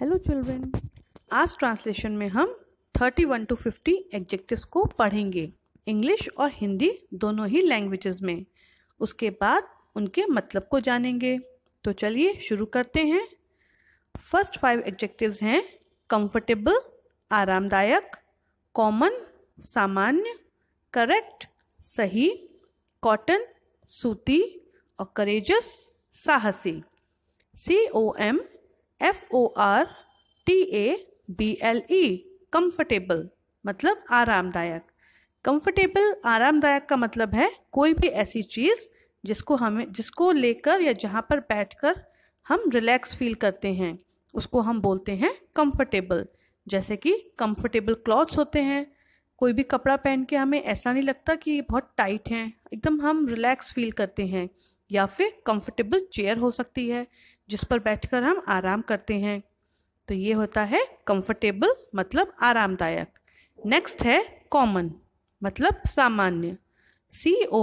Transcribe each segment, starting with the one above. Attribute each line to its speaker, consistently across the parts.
Speaker 1: hello children आज translation में हम 31 टू 50 एडजेक्टिव्स को पढ़ेंगे इंग्लिश और हिंदी दोनों ही लैंग्वेजेस में उसके बाद उनके मतलब को जानेंगे तो चलिए शुरू करते हैं फर्स्ट फाइव एडजेक्टिव्स हैं कंफर्टेबल आरामदायक कॉमन सामान्य करेक्ट सही कॉटन सूती और करेजस साहसी C O M F O R T A B L E comfortable मतलब आरामदायक कंफर्टेबल आरामदायक का मतलब है कोई भी ऐसी चीज़ जिसको हमें जिसको लेकर या जहाँ पर बैठकर हम रिलैक्स फील करते हैं उसको हम बोलते हैं कंफर्टेबल जैसे कि कंफर्टेबल क्लॉथ्स होते हैं कोई भी कपड़ा पहन के हमें ऐसा नहीं लगता कि ये बहुत टाइट हैं एकदम हम रिलैक्स फील करते हैं या फिर कंफर्टेबल चेयर हो सकती है जिस पर बैठकर हम आराम करते हैं तो ये होता है कंफर्टेबल मतलब आरामदायक नेक्स्ट है कॉमन मतलब सामान्य C O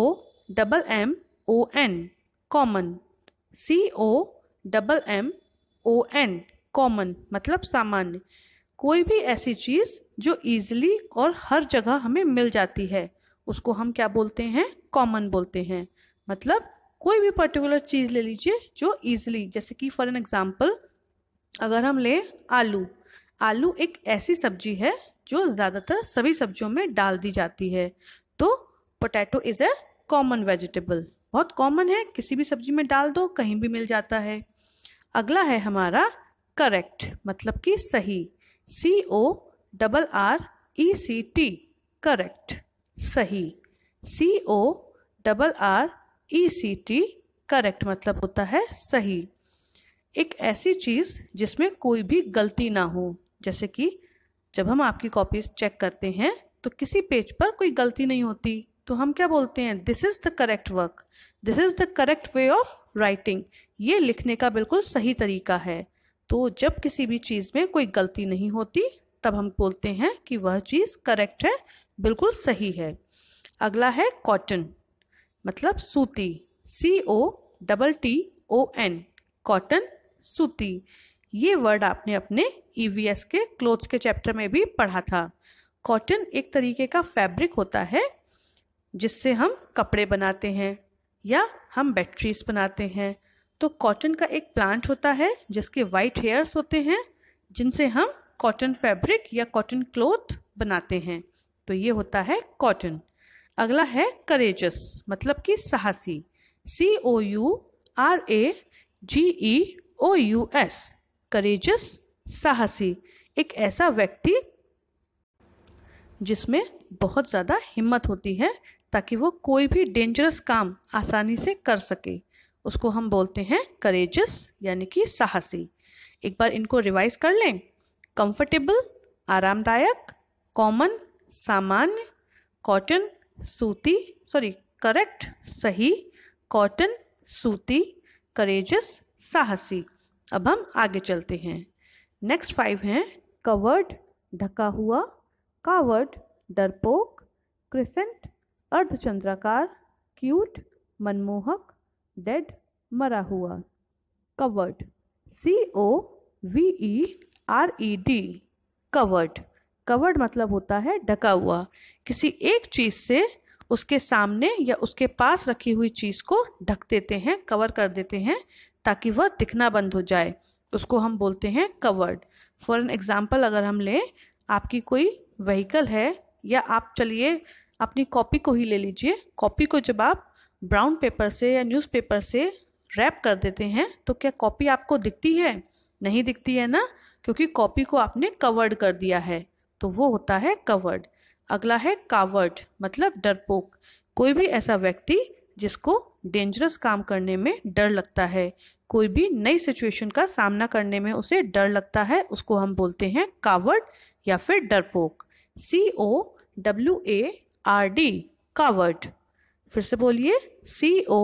Speaker 1: double M O N common C O double M O N common मतलब सामान्य कोई भी ऐसी चीज़ जो ईजिली और हर जगह हमें मिल जाती है उसको हम क्या बोलते हैं कॉमन बोलते हैं मतलब कोई भी पर्टिकुलर चीज़ ले लीजिए जो ईजिली जैसे कि फॉर एन एग्जाम्पल अगर हम लें आलू आलू एक ऐसी सब्जी है जो ज़्यादातर सभी सब्जियों में डाल दी जाती है तो potato is a common vegetable बहुत कॉमन है किसी भी सब्जी में डाल दो कहीं भी मिल जाता है अगला है हमारा करेक्ट मतलब कि सही C O double R E C T correct सही C O double R E C T correct मतलब होता है सही एक ऐसी चीज़ जिसमें कोई भी गलती ना हो जैसे कि जब हम आपकी कॉपीज चेक करते हैं तो किसी पेज पर कोई गलती नहीं होती तो हम क्या बोलते हैं this is the correct work this is the correct way of writing ये लिखने का बिल्कुल सही तरीका है तो जब किसी भी चीज़ में कोई गलती नहीं होती तब हम बोलते हैं कि वह चीज़ करेक्ट है बिल्कुल सही है अगला है कॉटन मतलब सूती C O double T O N cotton सूती ये वर्ड आपने अपने ईवीएस e के क्लोथ्स के चैप्टर में भी पढ़ा था कॉटन एक तरीके का फैब्रिक होता है जिससे हम कपड़े बनाते हैं या हम बैटरीज बनाते हैं तो कॉटन का एक प्लांट होता है जिसके वाइट हेयर्स होते हैं जिनसे हम कॉटन फैब्रिक या कॉटन क्लोथ बनाते हैं तो ये होता है कॉटन अगला है करेजस मतलब कि साहसी C O U R A G E O U S courageous साहसी एक ऐसा व्यक्ति जिसमें बहुत ज़्यादा हिम्मत होती है ताकि वो कोई भी डेंजरस काम आसानी से कर सके उसको हम बोलते हैं करेजस यानी कि साहसी एक बार इनको रिवाइज कर लें कंफर्टेबल आरामदायक कॉमन सामान्य कॉटन सूती सॉरी करेक्ट सही कॉटन सूती करेजस साहसी अब हम आगे चलते हैं नेक्स्ट फाइव हैं कवर्ड ढका हुआ कावर्ड डरपोक क्रिसेंट अर्धचंद्राकार क्यूट मनमोहक डेड मरा हुआ covered C O V E R E D covered covered मतलब होता है ढका हुआ किसी एक चीज से उसके सामने या उसके पास रखी हुई चीज को ढक देते हैं कवर कर देते हैं ताकि वह दिखना बंद हो जाए उसको हम बोलते हैं कवर्ड फॉर एन एग्जाम्पल अगर हम लें आपकी कोई व्हीकल है या आप चलिए अपनी कॉपी को ही ले लीजिए कॉपी को जब आप ब्राउन पेपर से या न्यूज़पेपर से रैप कर देते हैं तो क्या कॉपी आपको दिखती है नहीं दिखती है ना क्योंकि कॉपी को आपने कवर्ड कर दिया है तो वो होता है कवर्ड अगला है कावर्ड मतलब डरपोक कोई भी ऐसा व्यक्ति जिसको डेंजरस काम करने में डर लगता है कोई भी नई सिचुएशन का सामना करने में उसे डर लगता है उसको हम बोलते हैं कावर्ड या फिर डरपोक C O W A R D coward फिर से बोलिए C O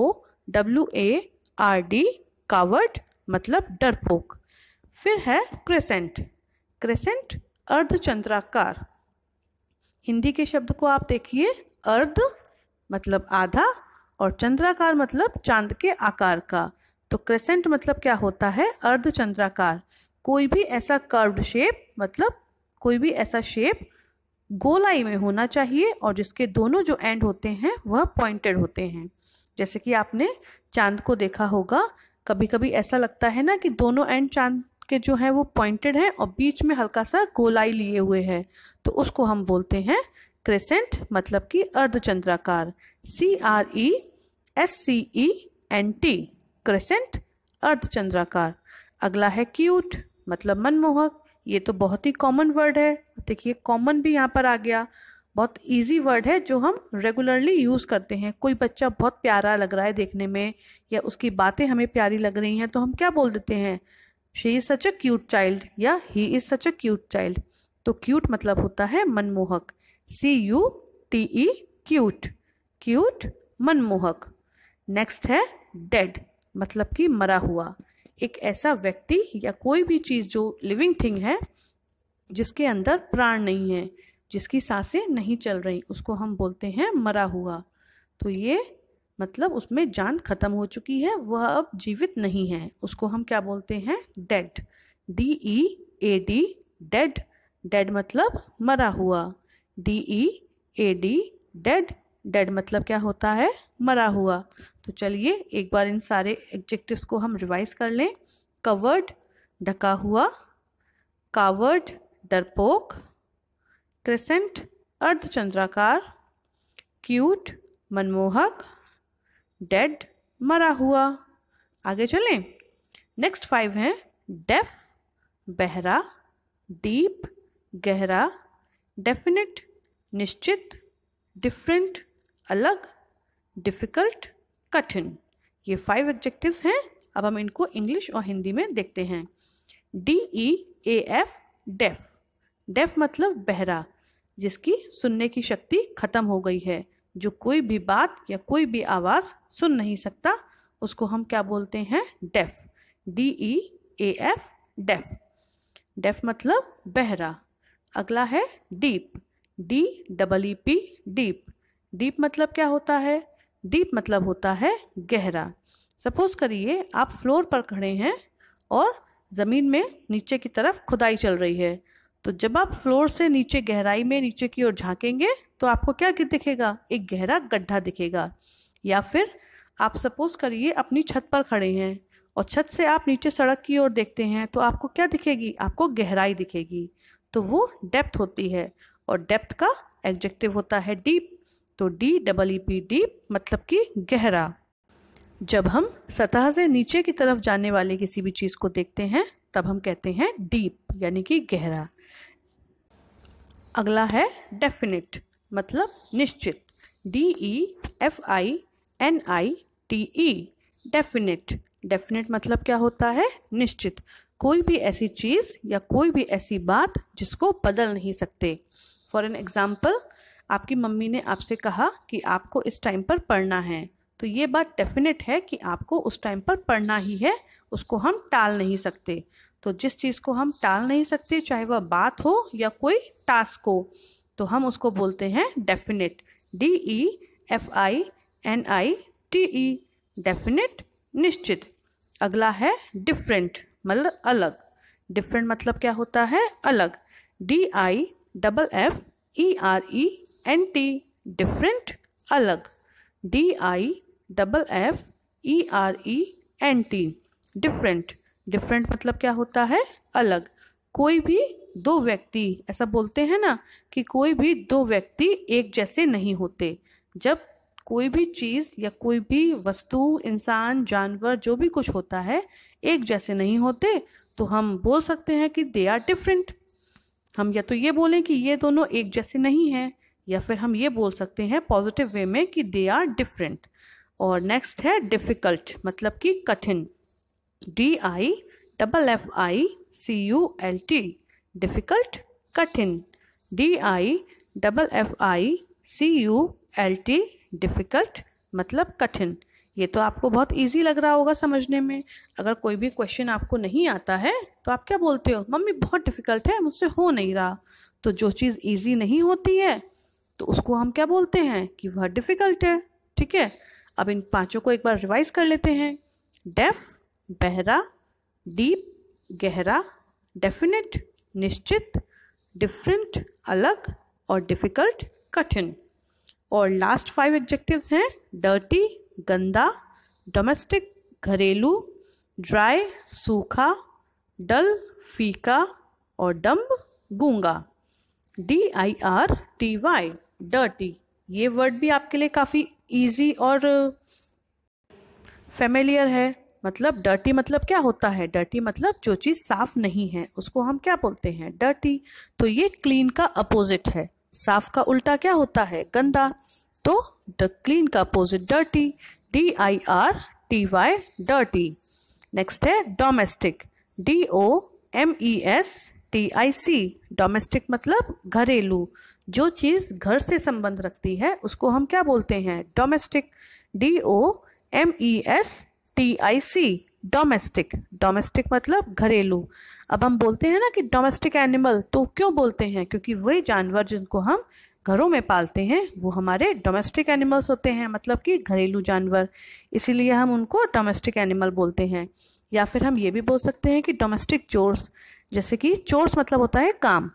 Speaker 1: W A R D coward मतलब डरपोक फिर है क्रेसेंट क्रेसेंट अर्धचंद्राकार हिंदी के शब्द को आप देखिए अर्ध मतलब आधा और चंद्राकार मतलब चांद के आकार का तो क्रेसेंट मतलब क्या होता है अर्धचंद्राकार कोई भी ऐसा कर्व्ड शेप मतलब कोई भी ऐसा शेप गोलाई में होना चाहिए और जिसके दोनों जो एंड होते हैं वह पॉइंटेड होते हैं जैसे कि आपने चांद को देखा होगा कभी कभी ऐसा लगता है ना कि दोनों एंड चांद के जो हैं वो पॉइंटेड हैं और बीच में हल्का सा गोलाई लिए हुए हैं तो उसको हम बोलते हैं क्रेसेंट मतलब कि अर्धचंद्राकार C R E S C E N T crescent अर्धचंद्राकार अगला है क्यूट मतलब मनमोहक ये तो बहुत ही कॉमन वर्ड है देखिए कॉमन भी यहाँ पर आ गया बहुत इजी वर्ड है जो हम रेगुलरली यूज़ करते हैं कोई बच्चा बहुत प्यारा लग रहा है देखने में या उसकी बातें हमें प्यारी लग रही हैं तो हम क्या बोल देते हैं she is such a cute child या he is such a cute child तो क्यूट मतलब होता है मनमोहक C U T E cute cute मनमोहक नेक्स्ट है डेड मतलब कि मरा हुआ एक ऐसा व्यक्ति या कोई भी चीज़ जो लिविंग थिंग है जिसके अंदर प्राण नहीं है जिसकी सांसें नहीं चल रही उसको हम बोलते हैं मरा हुआ तो ये मतलब उसमें जान खत्म हो चुकी है वह अब जीवित नहीं है उसको हम क्या बोलते हैं dead D E A D dead dead मतलब मरा हुआ D E A D dead dead मतलब क्या होता है मरा हुआ तो चलिए एक बार इन सारे एडजेक्टिव्स को हम रिवाइज कर लें कवर्ड ढका हुआ कावर्ड डरपोक क्रेसेंट अर्धचंद्राकार क्यूट मनमोहक डेड मरा हुआ आगे चलें नेक्स्ट फाइव हैं डेफ बहरा डीप गहरा डेफिनेट निश्चित डिफरेंट अलग डिफ़िकल्ट कठिन ये फाइव एडजेक्टिव्स हैं अब हम इनको इंग्लिश और हिंदी में देखते हैं D E A F deaf deaf मतलब बहरा जिसकी सुनने की शक्ति खत्म हो गई है जो कोई भी बात या कोई भी आवाज़ सुन नहीं सकता उसको हम क्या बोलते हैं deaf D E A F deaf deaf मतलब बहरा अगला है deep D double E P deep deep मतलब क्या होता है डीप मतलब होता है गहरा सपोज करिए आप फ्लोर पर खड़े हैं और ज़मीन में नीचे की तरफ खुदाई चल रही है तो जब आप फ्लोर से नीचे गहराई में नीचे की ओर झांकेंगे तो आपको क्या दिखेगा एक गहरा गड्ढा दिखेगा या फिर आप सपोज करिए अपनी छत पर खड़े हैं और छत से आप नीचे सड़क की ओर देखते हैं तो आपको क्या दिखेगी आपको गहराई दिखेगी तो वो डेप्थ होती है और डेप्थ का एग्जेक्टिव होता है डीप तो D double E P deep मतलब कि गहरा जब हम सतह से नीचे की तरफ जाने वाले किसी भी चीज़ को देखते हैं तब हम कहते हैं डीप यानी कि गहरा अगला है डेफिनेट मतलब निश्चित D E F I N I T E definite definite मतलब क्या होता है निश्चित कोई भी ऐसी चीज़ या कोई भी ऐसी बात जिसको बदल नहीं सकते फॉर एन एग्ज़ाम्पल आपकी मम्मी ने आपसे कहा कि आपको इस टाइम पर पढ़ना है तो ये बात डेफिनेट है कि आपको उस टाइम पर पढ़ना ही है उसको हम टाल नहीं सकते तो जिस चीज़ को हम टाल नहीं सकते चाहे वह बात हो या कोई टास्क हो तो हम उसको बोलते हैं definite D E e F I N I T E e, definite निश्चित अगला है डिफरेंट मतलब अलग डिफरेंट मतलब क्या होता है अलग D I double F E R E N T different अलग D I double F E R E N T different different मतलब क्या होता है अलग कोई भी दो व्यक्ति ऐसा बोलते हैं ना कि कोई भी दो व्यक्ति एक जैसे नहीं होते जब कोई भी चीज़ या कोई भी वस्तु इंसान जानवर जो भी कुछ होता है एक जैसे नहीं होते तो हम बोल सकते हैं कि दे आर डिफरेंट हम या तो ये बोलें कि ये दोनों एक जैसे नहीं हैं या फिर हम ये बोल सकते हैं पॉजिटिव वे में कि दे आर डिफरेंट और नेक्स्ट है डिफ़िकल्ट मतलब कि कठिन D I double F I C U L T difficult कठिन D I double F I C U L T difficult मतलब कठिन ये तो आपको बहुत इजी लग रहा होगा समझने में अगर कोई भी क्वेश्चन आपको नहीं आता है तो आप क्या बोलते हो मम्मी बहुत डिफ़िकल्ट है मुझसे हो नहीं रहा तो जो चीज़ ईजी नहीं होती है तो उसको हम क्या बोलते हैं कि वह डिफ़िकल्ट है ठीक है अब इन पाँचों को एक बार रिवाइज कर लेते हैं डेफ़ बहरा डीप गहरा डेफिनेट निश्चित डिफरेंट अलग और डिफ़िकल्ट कठिन और लास्ट फाइव एडजेक्टिव्स हैं डर्टी गंदा डोमेस्टिक घरेलू ड्राई सूखा डल फीका और डम्ब गूंगा D I R T Y dirty ये वर्ड भी आपके लिए काफ़ी ईजी और फेमिलियर है मतलब डर्टी मतलब क्या होता है डर्टी मतलब जो चीज़ साफ नहीं है उसको हम क्या बोलते हैं डर्टी तो ये क्लीन का अपोजिट है साफ का उल्टा क्या होता है गंदा तो द क्लीन का opposite dirty D I R T Y dirty next है domestic D O M E S T I C domestic मतलब घरेलू जो चीज़ घर से संबंध रखती है उसको हम क्या बोलते हैं domestic D O M E S T I C domestic domestic मतलब घरेलू अब हम बोलते हैं ना कि डोमेस्टिक एनिमल तो क्यों बोलते हैं क्योंकि वही जानवर जिनको हम घरों में पालते हैं वो हमारे डोमेस्टिक एनिमल्स होते हैं मतलब कि घरेलू जानवर इसीलिए हम उनको डोमेस्टिक एनिमल बोलते हैं या फिर हम ये भी बोल सकते हैं कि डोमेस्टिक चोर्स जैसे कि चोर्स मतलब होता है काम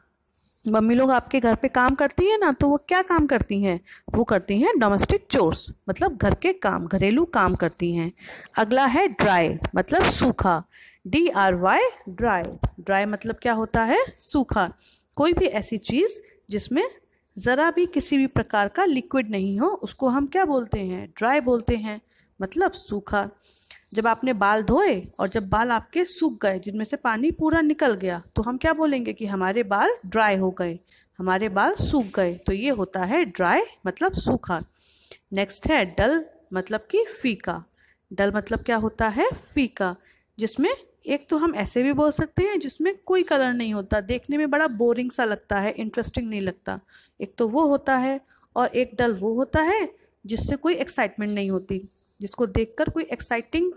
Speaker 1: मम्मी लोग आपके घर पे काम करती हैं ना तो वो क्या काम करती हैं वो करती हैं डोमेस्टिक चोर्स मतलब घर के काम घरेलू काम करती हैं अगला है ड्राई मतलब सूखा D R Y dry dry मतलब क्या होता है सूखा कोई भी ऐसी चीज़ जिसमें ज़रा भी किसी भी प्रकार का लिक्विड नहीं हो उसको हम क्या बोलते हैं ड्राई बोलते हैं मतलब सूखा जब आपने बाल धोए और जब बाल आपके सूख गए जिनमें से पानी पूरा निकल गया तो हम क्या बोलेंगे कि हमारे बाल ड्राई हो गए हमारे बाल सूख गए तो ये होता है ड्राई मतलब सूखा नेक्स्ट है डल मतलब कि फीका डल मतलब क्या होता है फीका जिसमें एक तो हम ऐसे भी बोल सकते हैं जिसमें कोई कलर नहीं होता देखने में बड़ा बोरिंग सा लगता है इंटरेस्टिंग नहीं लगता एक तो वो होता है और एक डल वो होता है जिससे कोई एक्साइटमेंट नहीं होती जिसको देखकर कोई एक्साइटिंग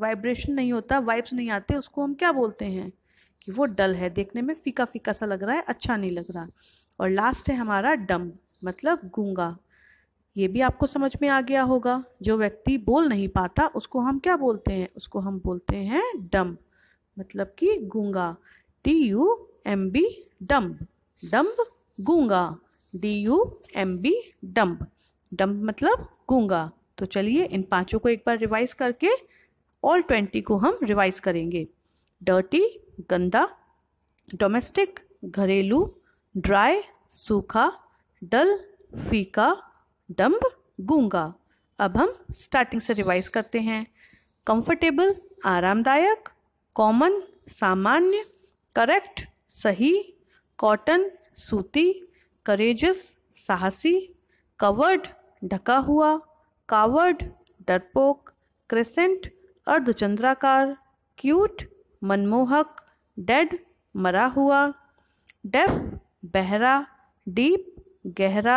Speaker 1: वाइब्रेशन नहीं होता वाइब्स नहीं आते उसको हम क्या बोलते हैं कि वो डल है देखने में फीका फीका सा लग रहा है अच्छा नहीं लग रहा और लास्ट है हमारा डम मतलब गूंगा ये भी आपको समझ में आ गया होगा जो व्यक्ति बोल नहीं पाता उसको हम क्या बोलते हैं उसको हम बोलते हैं डम मतलब कि गूंगा T U M B dumb dumb गूंगा D U M B dumb dumb मतलब गूंगा तो चलिए इन पांचों को एक बार रिवाइज करके ऑल ट्वेंटी को हम रिवाइज करेंगे डर्टी गंदा डोमेस्टिक घरेलू ड्राई सूखा डल फीका डम्ब गूंगा अब हम स्टार्टिंग से रिवाइज करते हैं कंफर्टेबल आरामदायक कॉमन सामान्य करेक्ट सही कॉटन सूती करेजस साहसी कवर्ड ढका हुआ कावर्ड डरपोक क्रेसेंट अर्धचंद्राकार क्यूट मनमोहक डेड मरा हुआ डेफ बहरा डीप गहरा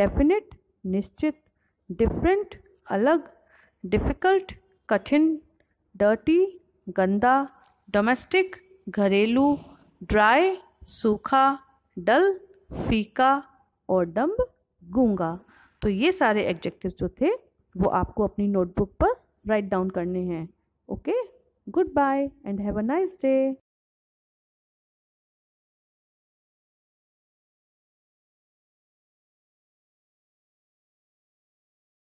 Speaker 1: डेफिनेट निश्चित डिफरेंट अलग डिफ़िकल्ट कठिन डर्टी गंदा डोमेस्टिक घरेलू ड्राई सूखा डल फीका और डम्ब गूंगा तो ये सारे एग्जेक्टिव जो थे वो आपको अपनी नोटबुक पर राइट डाउन करने हैं okay goodbye and have a nice day